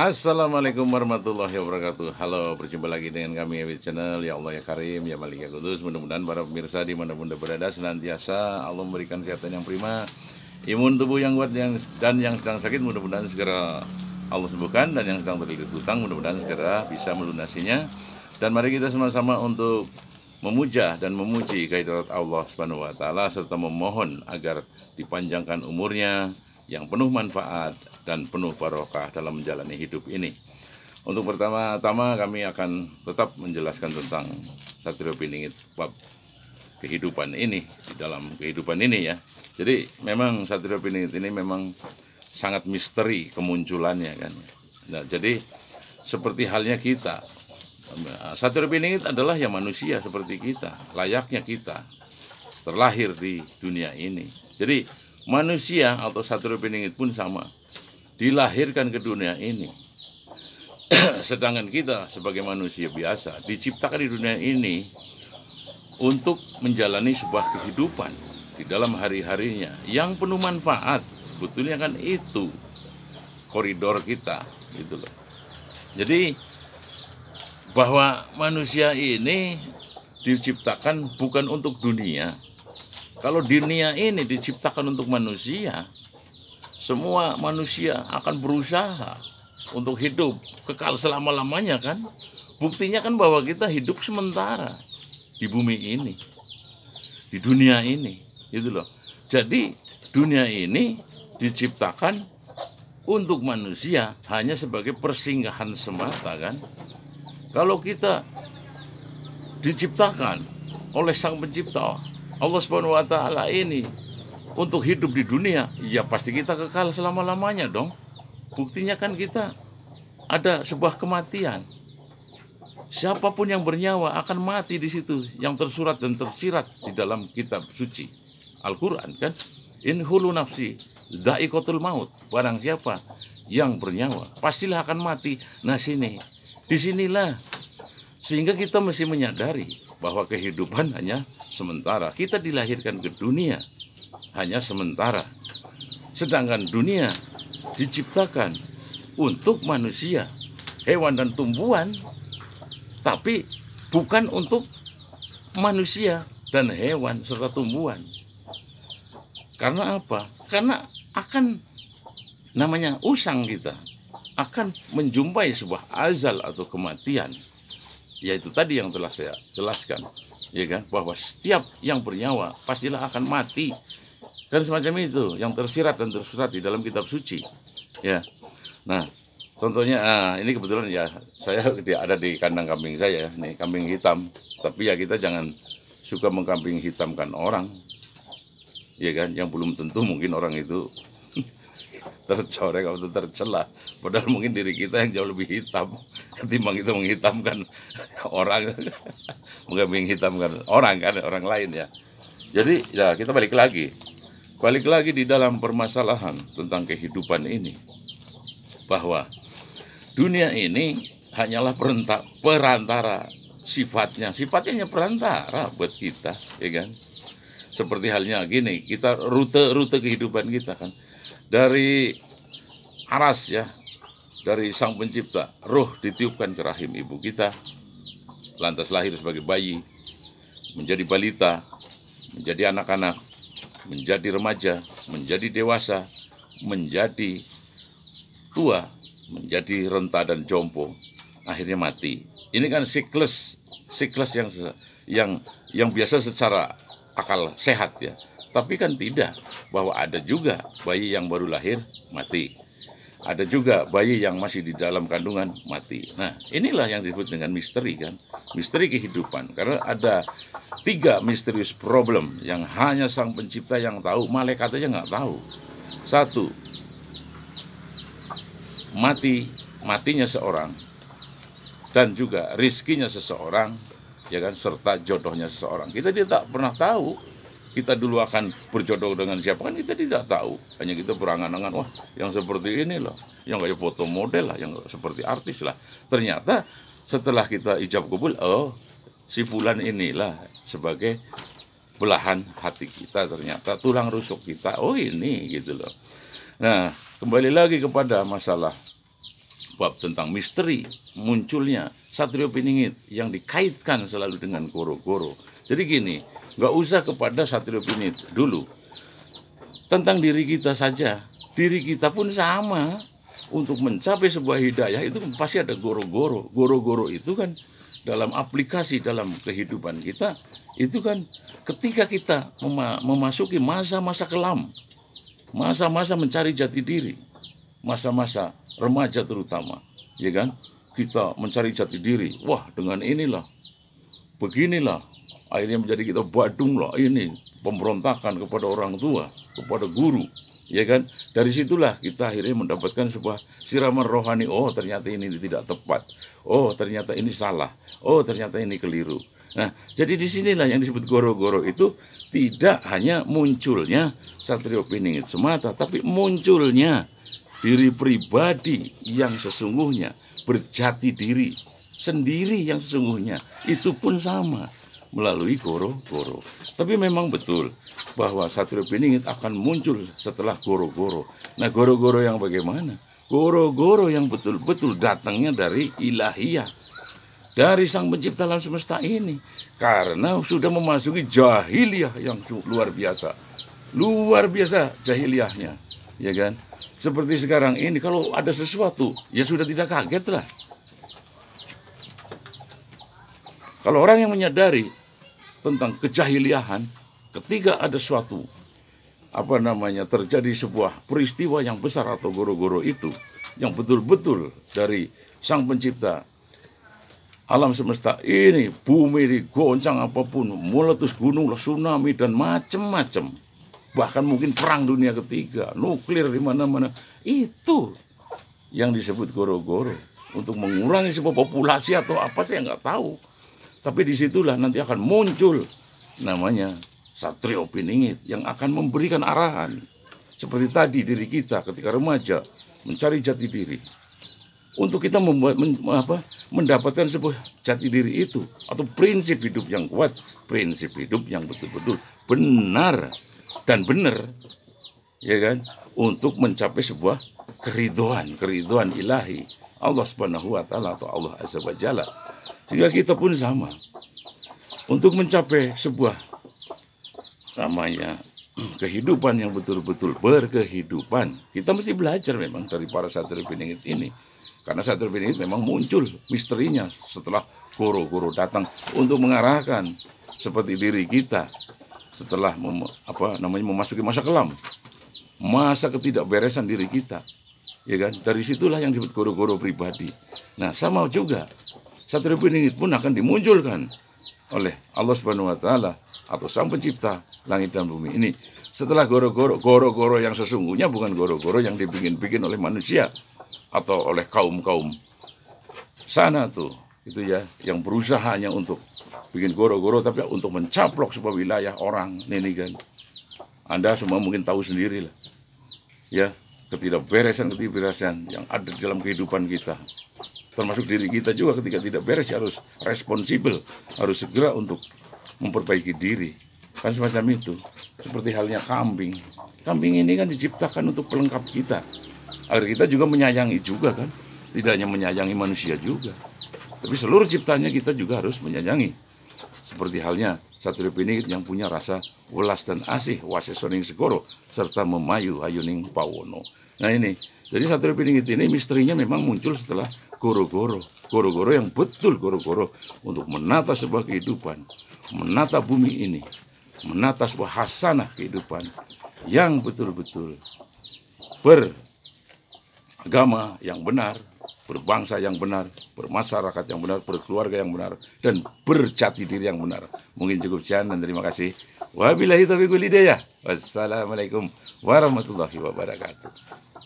Assalamualaikum warahmatullahi wabarakatuh Halo, berjumpa lagi dengan kami di Channel Ya Allah ya Karim, ya Malik ya Kudus Mudah-mudahan para pemirsa di mana pun berada Senantiasa Allah memberikan kesehatan yang prima Imun tubuh yang kuat yang, Dan yang sedang sakit mudah-mudahan segera Allah sembuhkan Dan yang sedang terlilit hutang mudah-mudahan segera bisa melunasinya Dan mari kita sama-sama untuk memuja dan memuji kaidah Allah Subhanahu wa taala serta memohon agar dipanjangkan umurnya, yang penuh manfaat dan penuh barokah dalam menjalani hidup ini. Untuk pertama-tama kami akan tetap menjelaskan tentang Satrio Piningit bab kehidupan ini di dalam kehidupan ini ya. Jadi memang Satrio Piningit ini memang sangat misteri kemunculannya kan. Nah, jadi seperti halnya kita Satrio Piningit adalah yang manusia seperti kita, layaknya kita, terlahir di dunia ini. Jadi manusia atau satu peningit pun sama dilahirkan ke dunia ini sedangkan kita sebagai manusia biasa diciptakan di dunia ini untuk menjalani sebuah kehidupan di dalam hari-harinya yang penuh manfaat sebetulnya kan itu koridor kita gitu loh jadi bahwa manusia ini diciptakan bukan untuk dunia kalau dunia ini diciptakan untuk manusia, semua manusia akan berusaha untuk hidup kekal selama-lamanya kan. Buktinya kan bahwa kita hidup sementara di bumi ini, di dunia ini, gitu loh. Jadi dunia ini diciptakan untuk manusia hanya sebagai persinggahan semata kan. Kalau kita diciptakan oleh Sang Pencipta Allah Subhanahu wa taala ini untuk hidup di dunia, ya pasti kita kekal selama-lamanya dong. Buktinya kan kita ada sebuah kematian. Siapapun yang bernyawa akan mati di situ yang tersurat dan tersirat di dalam kitab suci Al-Qur'an kan. In hulu nafsi daikotul maut. Barang siapa yang bernyawa pastilah akan mati. Nah sini, disinilah sehingga kita mesti menyadari bahwa kehidupan hanya sementara. Kita dilahirkan ke dunia hanya sementara. Sedangkan dunia diciptakan untuk manusia, hewan dan tumbuhan, tapi bukan untuk manusia dan hewan serta tumbuhan. Karena apa? Karena akan namanya usang kita akan menjumpai sebuah azal atau kematian yaitu tadi yang telah saya jelaskan ya kan bahwa setiap yang bernyawa pastilah akan mati dan semacam itu yang tersirat dan tersurat di dalam kitab suci ya nah contohnya nah, ini kebetulan ya saya ada di kandang kambing saya ya. nih kambing hitam tapi ya kita jangan suka mengkambing hitamkan orang ya kan yang belum tentu mungkin orang itu tercoreng atau tercela. Padahal mungkin diri kita yang jauh lebih hitam ketimbang itu menghitamkan orang, mungkin menghitamkan orang kan, orang lain ya. Jadi ya kita balik lagi, balik lagi di dalam permasalahan tentang kehidupan ini bahwa dunia ini hanyalah perantara sifatnya, sifatnya hanya perantara buat kita, ya kan? Seperti halnya gini, kita rute-rute kehidupan kita kan dari aras ya, dari sang pencipta. roh ditiupkan ke rahim ibu kita, lantas lahir sebagai bayi, menjadi balita, menjadi anak-anak, menjadi remaja, menjadi dewasa, menjadi tua, menjadi renta dan jompo, akhirnya mati. Ini kan siklus siklus yang yang yang biasa secara akal sehat ya. Tapi kan tidak, bahwa ada juga bayi yang baru lahir mati. Ada juga bayi yang masih di dalam kandungan mati. Nah, inilah yang disebut dengan misteri kan. Misteri kehidupan. Karena ada tiga misterius problem yang hanya sang pencipta yang tahu, malaikat aja nggak tahu. Satu, mati, matinya seorang, dan juga rizkinya seseorang, ya kan, serta jodohnya seseorang. Kita dia tak pernah tahu kita dulu akan berjodoh dengan siapa kan kita tidak tahu hanya kita berangan-angan wah yang seperti ini loh yang kayak foto model lah yang seperti artis lah ternyata setelah kita ijab kabul oh si fulan inilah sebagai belahan hati kita ternyata tulang rusuk kita oh ini gitu loh nah kembali lagi kepada masalah bab tentang misteri munculnya satrio piningit yang dikaitkan selalu dengan goro-goro jadi gini nggak usah kepada Satrio Pinit dulu. Tentang diri kita saja, diri kita pun sama untuk mencapai sebuah hidayah itu pasti ada goro-goro. Goro-goro itu kan dalam aplikasi dalam kehidupan kita itu kan ketika kita memasuki masa-masa kelam, masa-masa mencari jati diri, masa-masa remaja terutama, ya kan? Kita mencari jati diri. Wah, dengan inilah beginilah Akhirnya menjadi kita loh ini pemberontakan kepada orang tua, kepada guru, ya kan? Dari situlah kita akhirnya mendapatkan sebuah siraman rohani. Oh, ternyata ini tidak tepat. Oh, ternyata ini salah. Oh, ternyata ini keliru. Nah, jadi disinilah yang disebut goro-goro itu tidak hanya munculnya Satrio Piningit semata, tapi munculnya diri pribadi yang sesungguhnya berjati diri sendiri yang sesungguhnya itu pun sama melalui goro-goro. Tapi memang betul bahwa Satrio Piningit akan muncul setelah goro-goro. Nah goro-goro yang bagaimana? Goro-goro yang betul-betul datangnya dari ilahiyah. Dari sang pencipta alam semesta ini. Karena sudah memasuki jahiliyah yang luar biasa. Luar biasa jahiliyahnya. Ya kan? Seperti sekarang ini kalau ada sesuatu ya sudah tidak kaget lah. Kalau orang yang menyadari tentang kejahiliahan ketika ada suatu apa namanya terjadi sebuah peristiwa yang besar atau goro-goro itu yang betul-betul dari sang pencipta alam semesta ini bumi digoncang apapun meletus gunung tsunami dan macem-macem bahkan mungkin perang dunia ketiga nuklir di mana-mana itu yang disebut goro-goro untuk mengurangi sebuah populasi atau apa saya nggak tahu tapi disitulah nanti akan muncul namanya satrio piningit yang akan memberikan arahan. Seperti tadi diri kita ketika remaja mencari jati diri. Untuk kita membuat men, apa, mendapatkan sebuah jati diri itu atau prinsip hidup yang kuat, prinsip hidup yang betul-betul benar dan benar, ya kan? Untuk mencapai sebuah keriduan keriduan ilahi Allah Subhanahu wa taala atau Allah Azza wa Jalla. Sehingga kita pun sama. Untuk mencapai sebuah namanya kehidupan yang betul-betul berkehidupan, kita mesti belajar memang dari para satri piningit ini. Karena satri piningit memang muncul misterinya setelah guru-guru datang untuk mengarahkan seperti diri kita setelah mem, apa namanya memasuki masa kelam, masa ketidakberesan diri kita, ya kan dari situlah yang disebut goro-goro pribadi nah sama juga satu ribu ringgit pun akan dimunculkan oleh Allah Subhanahu wa taala atau sang pencipta langit dan bumi ini setelah goro-goro goro-goro yang sesungguhnya bukan goro-goro yang dibikin-bikin oleh manusia atau oleh kaum-kaum sana tuh itu ya yang berusaha hanya untuk bikin goro-goro tapi untuk mencaplok sebuah wilayah orang ini kan Anda semua mungkin tahu sendiri lah ya ketidakberesan-ketidakberesan yang ada dalam kehidupan kita. Termasuk diri kita juga ketika tidak beres harus responsibel, harus segera untuk memperbaiki diri. Kan semacam itu. Seperti halnya kambing. Kambing ini kan diciptakan untuk pelengkap kita. Agar kita juga menyayangi juga kan. Tidak hanya menyayangi manusia juga. Tapi seluruh ciptanya kita juga harus menyayangi. Seperti halnya satu ini yang punya rasa welas dan asih wasesoning segoro serta memayu ayuning pawono. Nah ini, jadi Satrio Pining itu ini misterinya memang muncul setelah goro-goro. Goro-goro yang betul goro-goro untuk menata sebuah kehidupan, menata bumi ini, menata sebuah hasanah kehidupan yang betul-betul beragama yang benar, berbangsa yang benar, bermasyarakat yang benar, berkeluarga yang benar, dan berjati diri yang benar. Mungkin cukup sekian dan terima kasih. Wabillahi taufiq walhidayah. Wassalamualaikum warahmatullahi wabarakatuh.